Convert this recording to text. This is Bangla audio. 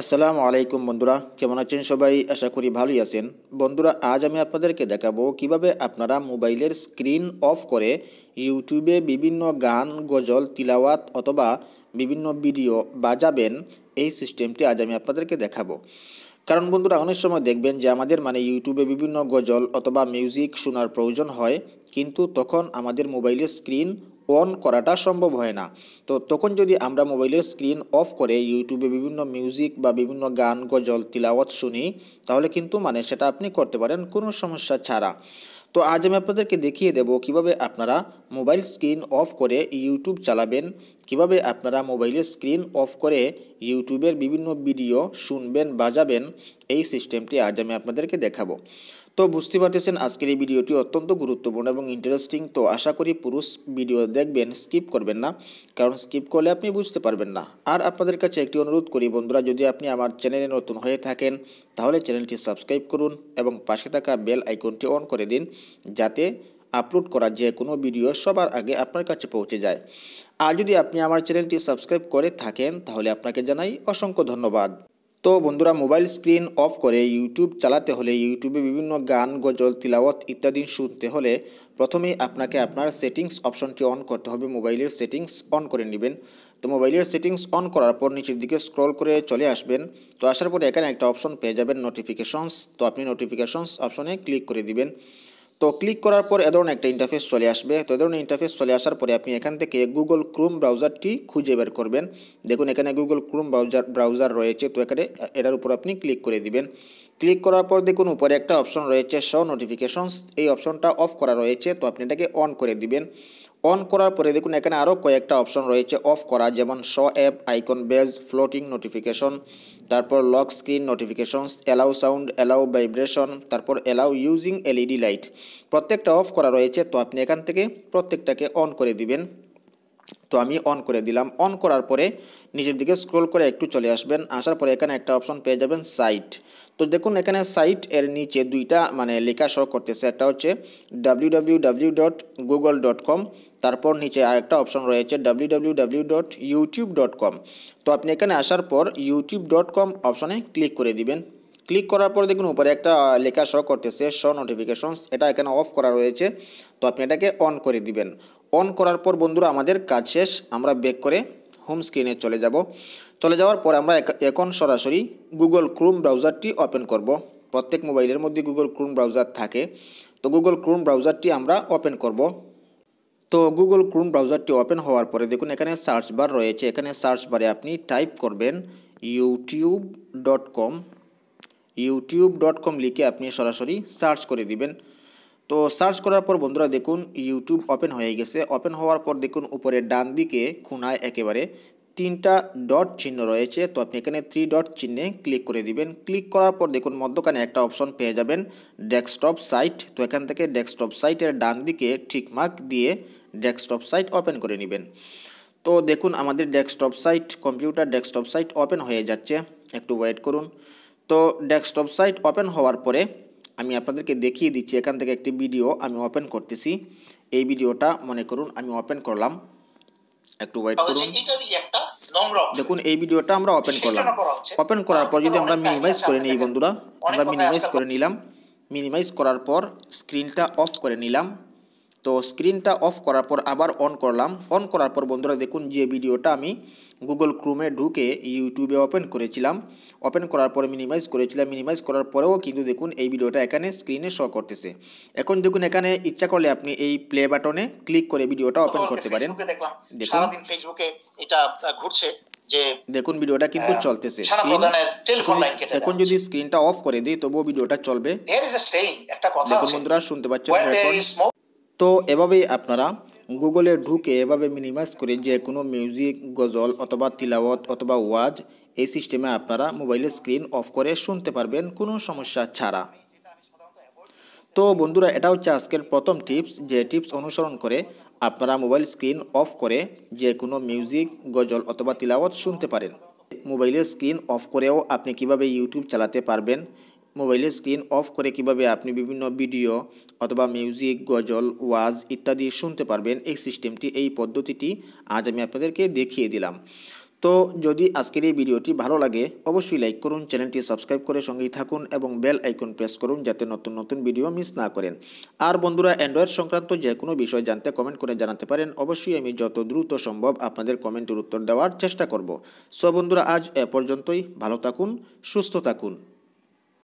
আসসালামু আলাইকুম বন্ধুরা কেমন আছেন সবাই আশা করি ভালোই আছেন বন্ধুরা আজ আমি আপনাদেরকে দেখাবো কিভাবে আপনারা মোবাইলের স্ক্রিন অফ করে ইউটিউবে বিভিন্ন গান গজল তিলাওয়াত অথবা বিভিন্ন ভিডিও বাজাবেন এই সিস্টেমটি আজ আমি আপনাদেরকে দেখাবো কারণ বন্ধুরা অনেক সময় দেখবেন যে আমাদের মানে ইউটিউবে বিভিন্ন গজল অথবা মিউজিক শোনার প্রয়োজন হয় কিন্তু তখন আমাদের মোবাইলের স্ক্রিন অন করাটা সম্ভব হয় না তো তখন যদি আমরা মোবাইলের স্ক্রিন অফ করে ইউটিউবে বিভিন্ন মিউজিক বা বিভিন্ন গান গজল তিলাওয়াত শুনি তাহলে কিন্তু মানে সেটা আপনি করতে পারেন কোনো সমস্যা ছাড়া তো আজ আমি আপনাদেরকে দেখিয়ে দেব কিভাবে আপনারা মোবাইল স্ক্রিন অফ করে ইউটিউব চালাবেন কিভাবে আপনারা মোবাইলের স্ক্রিন অফ করে ইউটিউবের বিভিন্ন ভিডিও শুনবেন বাজাবেন এই সিস্টেমটি আজ আমি আপনাদেরকে দেখাবো তো বুঝতে পারতেছেন আজকের এই ভিডিওটি অত্যন্ত গুরুত্বপূর্ণ এবং ইন্টারেস্টিং তো আশা করি পুরুষ ভিডিও দেখবেন স্কিপ করবেন না কারণ স্কিপ করলে আপনি বুঝতে পারবেন না আর আপনাদের কাছে একটি অনুরোধ করি বন্ধুরা যদি আপনি আমার চ্যানেলে নতুন হয়ে থাকেন তাহলে চ্যানেলটি সাবস্ক্রাইব করুন এবং পাশে থাকা বেল আইকনটি অন করে দিন যাতে আপলোড করা যে কোনো ভিডিও সবার আগে আপনার কাছে পৌঁছে যায় আর যদি আপনি আমার চ্যানেলটি সাবস্ক্রাইব করে থাকেন তাহলে আপনাকে জানাই অসংখ্য ধন্যবাদ তো বন্ধুরা মোবাইল স্ক্রিন অফ করে ইউটিউব চালাতে হলে ইউটিউবে বিভিন্ন গান গজল তিলাওয়াত ইত্যাদি শুনতে হলে প্রথমে আপনাকে আপনার সেটিংস অপশনটি অন করতে হবে মোবাইলের সেটিংস অন করে নেবেন তো মোবাইলের সেটিংস অন করার পর নিচের দিকে স্ক্রল করে চলে আসবেন তো আসার পর এখানে একটা অপশন পেয়ে যাবেন নোটিফিকেশনস তো আপনি নোটিফিকেশনস অপশনে ক্লিক করে দিবেন তো ক্লিক করার পর এ ধরনের একটা ইন্টারফেস চলে আসবে তো এ ধরনের ইন্টারফেস চলে আসার পরে আপনি এখান থেকে গুগল ক্রোম ব্রাউজারটি খুঁজে বের করবেন দেখুন এখানে গুগল ক্রোম ব্রাউজার ব্রাউজার রয়েছে তো এখানে এটার উপর আপনি ক্লিক করে দিবেন ক্লিক করার পর দেখুন উপরে একটা অপশন রয়েছে শো নোটিফিকেশনস এই অপশনটা অফ করা রয়েছে তো আপনি এটাকে অন করে দিবেন অন করার পরে দেখুন এখানে আরও কয়েকটা অপশন রয়েছে অফ করা যেমন show app icon badge floating notification তারপর lock screen notifications allow sound allow vibration তারপর অ্যালাউ ইউজিং এলইডি লাইট প্রত্যেকটা অফ করা রয়েছে তো আপনি এখান থেকে প্রত্যেকটাকে অন করে দিবেন তো আমি অন করে দিলাম অন করার পরে নিজের দিকে স্ক্রোল করে একটু চলে আসবেন আসার পরে এখানে একটা অপশন পেয়ে যাবেন সাইট তো দেখুন এখানে সাইট এর নিচে দুইটা মানে লেখা শো করতেছে একটা হচ্ছে W dot Google dot com তারপর নিচে আরেকটা অপশন রয়েছে W dot YouTube dot com তো আপনি এখানে আসার পর ইউটিউব ডট কম অপশনে ক্লিক করে দিবেন ক্লিক করার পর দেখুন উপরে একটা লেখা শো করতেছে শো নোটিফিকেশনস এটা এখানে অফ করা রয়েছে তো আপনি এটাকে অন করে দিবেন অন করার পর বন্ধুরা আমাদের কাজ শেষ আমরা ব্যাক করে হোম স্ক্রিনে চলে যাব চলে যাওয়ার পর আমরা এখন সরাসরি গুগল ক্রোম ব্রাউজারটি ওপেন করব প্রত্যেক মোবাইলের মধ্যে গুগল ক্রোম ব্রাউজার থাকে তো গুগল ক্রোম ব্রাউজারটি আমরা ওপেন করব তো গুগল ক্রোম ব্রাউজারটি ওপেন হওয়ার পরে দেখুন এখানে সার্চ বার রয়েছে এখানে সার্চ বারে আপনি টাইপ করবেন YouTube dot com YouTube dot com লিখে আপনি সরাসরি সার্চ করে দিবেন তো সার্চ করার পর বন্ধুরা দেখুন ইউটিউব ওপেন হয়ে গেছে ওপেন হওয়ার পর দেখুন উপরে ডান দিকে খুনায় একেবারে তিনটা ডট চিহ্ন রয়েছে তো আপনি এখানে থ্রি ডট চিহ্নে ক্লিক করে দিবেন ক্লিক করার পর দেখুন মধ্যখানে একটা অপশন পেয়ে যাবেন ডেস্কটপ সাইট তো এখান থেকে ডেস্কটপ সাইটের ডান দিকে ঠিকমার্ক দিয়ে ডেস্কটপ সাইট ওপেন করে নেবেন তো দেখুন আমাদের desktop site computer desktop site open হয়ে যাচ্ছে একটু ওয়েট করুন তো ডেস্কটপ সাইট ওপেন হওয়ার পরে আমি আপনাদেরকে দেখিয়ে দিচ্ছি এখান থেকে একটি ভিডিও আমি ওপেন করতেছি এই ভিডিওটা মনে করুন আমি ওপেন করলাম একটু ওয়েট করুন দেখুন এই ভিডিওটা আমরা ওপেন করলাম ওপেন করার পর যদি আমরা মিনিমাইজ করে নিই বন্ধুরা আমরা মিনিমাইজ করে নিলাম মিনিমাইজ করার পর স্ক্রিনটা অফ করে নিলাম তো স্ক্রিনটা অফ করার পর আবার অন করলাম অন করার পর বন্ধুরা দেখুন যে ভিডিওটা আমি গুগল ক্রোমে ঢুকে ইউটিউবে ওপেন করেছিলাম ওপেন করার পরে মিনিমাইজ করেছিলাম মিনিমাইজ করার পরেও কিন্তু দেখুন এই ভিডিওটা এখানে স্ক্রিনে শো করতেছে এখন দেখুন এখানে ইচ্ছা করলে আপনি এই প্লে বাটনে ক্লিক করে ভিডিওটা ওপেন করতে পারেন দেখুন ফেসবুকে এটা ঘুরছে দেখুন ভিডিওটা কিন্তু হ্যাঁ, চলতেছে এখন যদি স্ক্রিনটা অফ করে দিই তবুও ভিডিওটা চলবে দেখুন বন্ধুরা শুনতে পাচ্ছেন তো এভাবেই আপনারা গুগলে ঢুকে এভাবে মিনিমাইজ করে যে কোনো মিউজিক গজল অথবা তিলাওয়াত অথবা ওয়াজ এই সিস্টেমে আপনারা মোবাইলের স্ক্রিন অফ করে শুনতে পারবেন কোনো সমস্যা ছাড়া তো বন্ধুরা এটা হচ্ছে আজকের প্রথম টিপস যে টিপস অনুসরণ করে আপনারা মোবাইল স্ক্রিন অফ করে যে কোনো মিউজিক গজল অথবা তিলাওয়াত শুনতে পারেন মোবাইলের স্ক্রিন অফ করেও আপনি কিভাবে ইউটিউব চালাতে পারবেন মোবাইলের স্ক্রিন অফ করে কিভাবে আপনি বিভিন্ন ভিডিও অথবা মিউজিক গজল ওয়াজ ইত্যাদি শুনতে পারবেন এই সিস্টেমটি এই পদ্ধতিটি আজ আমি আপনাদেরকে দেখিয়ে দিলাম তো যদি আজকের এই ভিডিওটি ভালো লাগে অবশ্যই লাইক করুন চ্যানেলটি সাবস্ক্রাইব করে সঙ্গেই থাকুন এবং বেল আইকন প্রেস করুন যাতে নতুন নতুন ভিডিও মিস না করেন আর বন্ধুরা অ্যান্ড্রয়েড সংক্রান্ত যে কোনো বিষয় জানতে কমেন্ট করে জানাতে পারেন অবশ্যই আমি যত দ্রুত সম্ভব আপনাদের কমেন্টের উত্তর দেওয়ার চেষ্টা করব সো বন্ধুরা আজ এ পর্যন্তই ভালো থাকুন সুস্থ থাকুন